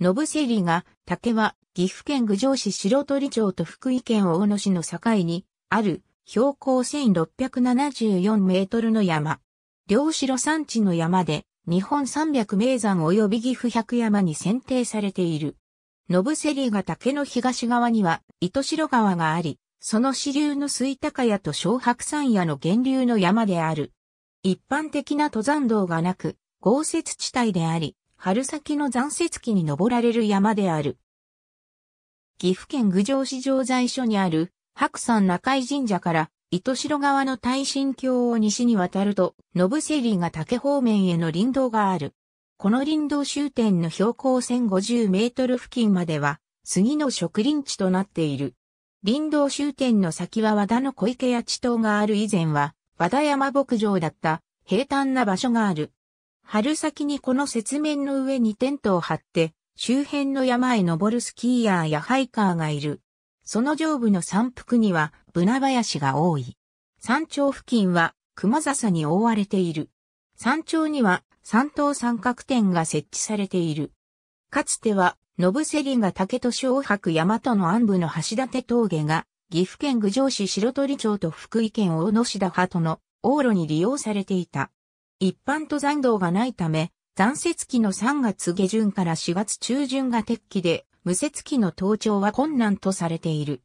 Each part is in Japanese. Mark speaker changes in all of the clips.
Speaker 1: ノブセリが、竹は、岐阜県郡上市白鳥町と福井県大野市の境に、ある、標高1674メートルの山。両城山地の山で、日本三百名山及び岐阜百山に選定されている。ノブセリが竹の東側には、糸白川があり、その支流の水高屋と小白山屋の源流の山である。一般的な登山道がなく、豪雪地帯であり、春先の残雪期に登られる山である。岐阜県郡上市城在所にある白山中井神社から糸城川の耐震橋を西に渡ると、ノブせりが竹方面への林道がある。この林道終点の標高1050メートル付近までは、杉の植林地となっている。林道終点の先は和田の小池や地頭がある以前は、和田山牧場だった平坦な場所がある。春先にこの雪面の上にテントを張って、周辺の山へ登るスキーヤーやハイカーがいる。その上部の山腹には、ブナ林が多い。山頂付近は、熊笹に覆われている。山頂には、三東三角点が設置されている。かつては、信競が竹と小白山との安部の橋立峠が、岐阜県郡上市白鳥町と福井県大野市田派との往路に利用されていた。一般登山道がないため、残雪期の3月下旬から4月中旬が鉄期で、無雪期の登頂は困難とされている。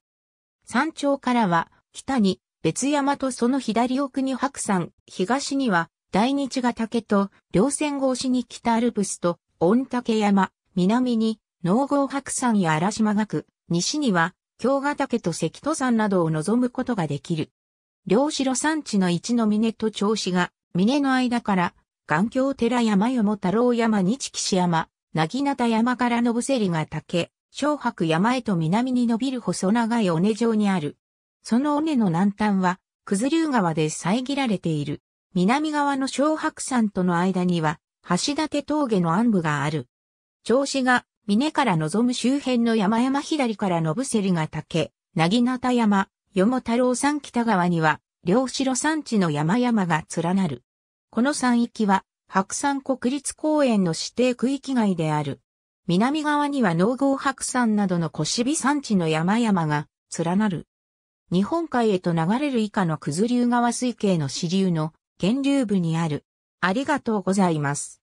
Speaker 1: 山頂からは、北に別山とその左奥に白山、東には大日ヶ岳と、稜線越しに北アルプスと、御嶽山、南に農郷白山や荒島岳、西には京ヶ岳と関登山などを望むことができる。両城山地の一の峰と調子が峰の間から、岩鏡寺山よも太郎山日吉岸山、なぎなた山からのぶせりが竹、小白山へと南に伸びる細長い尾根状にある。その尾根の南端は、九頭竜川で遮られている。南側の小白山との間には、橋立峠の暗部がある。調子が、峰から望む周辺の山々左からのぶせりが竹、なぎなた山、よも太郎山北側には、両城山地の山々が連なる。この山域は白山国立公園の指定区域外である。南側には農業白山などの小び山地の山々が連なる。日本海へと流れる以下の九頭竜川水系の支流の源流部にある。ありがとうございます。